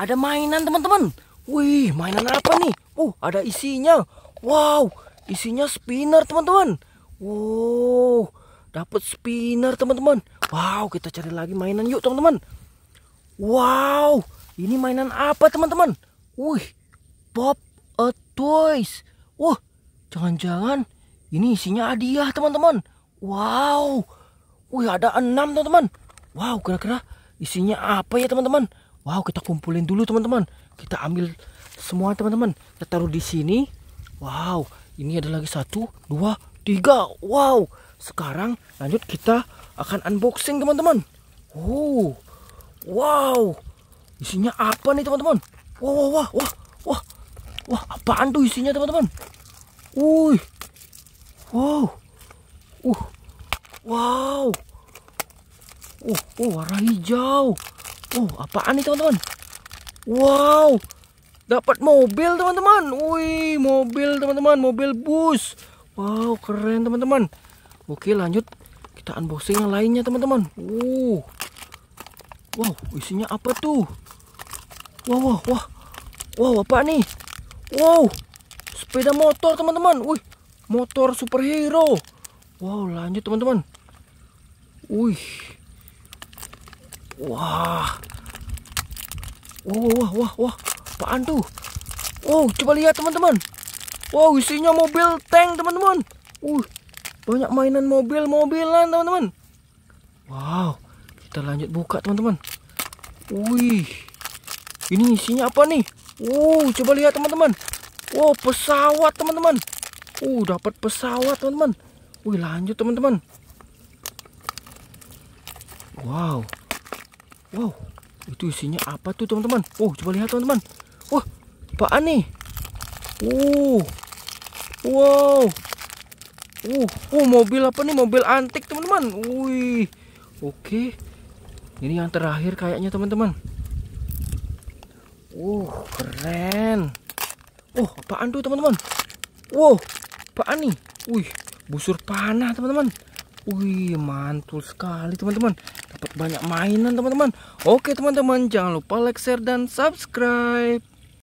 ada mainan teman-teman. Wih, mainan apa nih? Uh, ada isinya. Wow, isinya spinner teman-teman. Wow, dapat spinner teman-teman. Wow, kita cari lagi mainan yuk teman-teman. Wow, ini mainan apa teman-teman? Wih, pop a toys. Wah, jangan-jangan ini isinya hadiah teman-teman. Wow, wih ada enam teman-teman. Wow, kira-kira isinya apa ya teman-teman? Wow, kita kumpulin dulu teman-teman. Kita ambil semua teman-teman. Kita taruh di sini. Wow, ini ada lagi satu, dua, tiga. Wow, sekarang lanjut kita akan unboxing teman-teman. Oh, wow, isinya apa nih teman-teman? Wah, wah, wah, wah, wah, wah, apaan tuh isinya teman-teman? Wih, wow, uh, wow, uh, oh, oh, warna hijau. Oh apaan nih teman-teman? Wow, dapat mobil teman-teman. Wih, mobil teman-teman, mobil bus. Wow, keren teman-teman. Oke, lanjut kita unboxing yang lainnya teman-teman. Uh, wow, isinya apa tuh? Wow, wow, wow, wow, apa nih? Wow, sepeda motor teman-teman. Wih, motor superhero. Wow, lanjut teman-teman. Wih, Wah. Wah, wah, wah, wah. Apaan tuh? Wow, coba lihat teman-teman. Wow, isinya mobil tank teman-teman. Uh, banyak mainan mobil-mobilan teman-teman. Wow, kita lanjut buka teman-teman. Wih, ini isinya apa nih? Wow, coba lihat teman-teman. Wow, pesawat teman-teman. Uh, dapat pesawat teman-teman. Wih, lanjut teman-teman. Wow, Wow, itu isinya apa tuh teman-teman? Oh, coba lihat teman-teman. Wah, pak ani, Uh, wow. Uh, uh, mobil apa nih? Mobil antik teman-teman. Wih, oke. Ini yang terakhir kayaknya teman-teman. Uh, keren. Oh, apaan tuh teman-teman? Wow, pak ani, Wih, busur panah teman-teman. Wih, mantul sekali teman-teman. Dapat banyak mainan teman-teman. Oke teman-teman, jangan lupa like, share, dan subscribe.